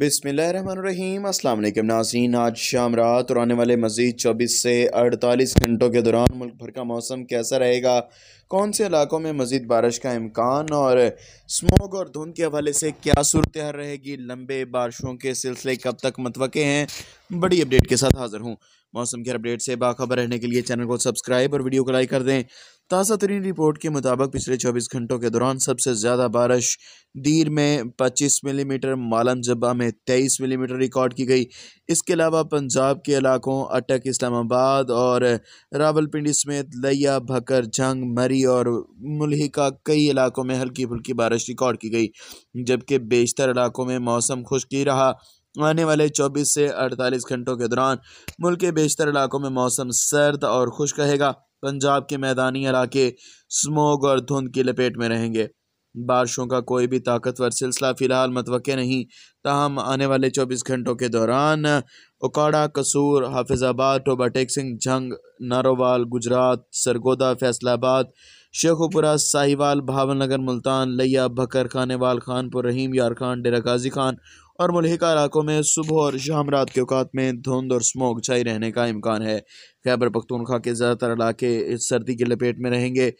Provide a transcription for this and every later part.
बिसमीम अल्लाम नाजीन आज शाम रात और आने वाले मज़ीद चौबीस से अड़तालीस घंटों के दौरान मुल्क भर का मौसम कैसा रहेगा कौन से इलाकों में मज़ीद बारिश का इम्कान और स्मोक और धुंध के हवाले से क्या सूरत हाल रहेगी लंबे बारिशों के सिलसिले कब तक मतवक़े हैं बड़ी अपडेट के साथ हाज़िर हूँ मौसम के अपडेट से बाखबर रहने के लिए चैनल को सब्सक्राइब और वीडियो को लाइक कर दें ताज़ा तरीन रिपोर्ट के मुताबिक पिछले 24 घंटों के दौरान सबसे ज़्यादा बारिश दीर में 25 मिलीमीटर मालम जब्बा में 23 मिलीमीटर रिकॉर्ड की गई इसके अलावा पंजाब के इलाकों अटक इस्लामाबाद और रावलपिंडी समेत लिया भकर जंग मरी और मुलहिका कई इलाकों में हल्की फुल्की बारिश रिकॉर्ड की गई जबकि बेशतर इलाकों में मौसम खुश्की रहा आने वाले 24 से 48 घंटों के दौरान मुल्क के बेशतर इलाकों में मौसम सर्द और खुश्क रहेगा पंजाब के मैदानी इलाके स्मोग और धुंध की लपेट में रहेंगे बारिशों का कोई भी ताकतवर सिलसिला फ़िलहाल मतवक़ नहीं तहम आने वाले चौबीस घंटों के दौरान उकाड़ा कसूर हाफिज़ाबाद टोबाटेक सिंह जंग नारोवाल गुजरात सरगोदा फैसलाबाद शेखोपुरा साहिवाल भावनगर मुल्तान लिया भकर खानेवाल खानपुर रहीम यार खान डेरा गाजी खान और मुलहिका इलाकों में सुबह और शाम रात के अवकात में धुंध और स्मोक छाई रहने का इम्कान है खैबर पख्तूनख्वा के ज़्यादातर इलाके इस सर्दी की लपेट में रहेंगे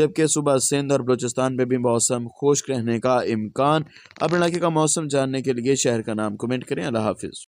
जबकि सुबह सिंध और बलूचिस्तान में भी मौसम खुश्क रहने का इम्कान अपने इलाके का मौसम जानने के लिए शहर का नाम कमेंट करें अल्लाह हाफिज़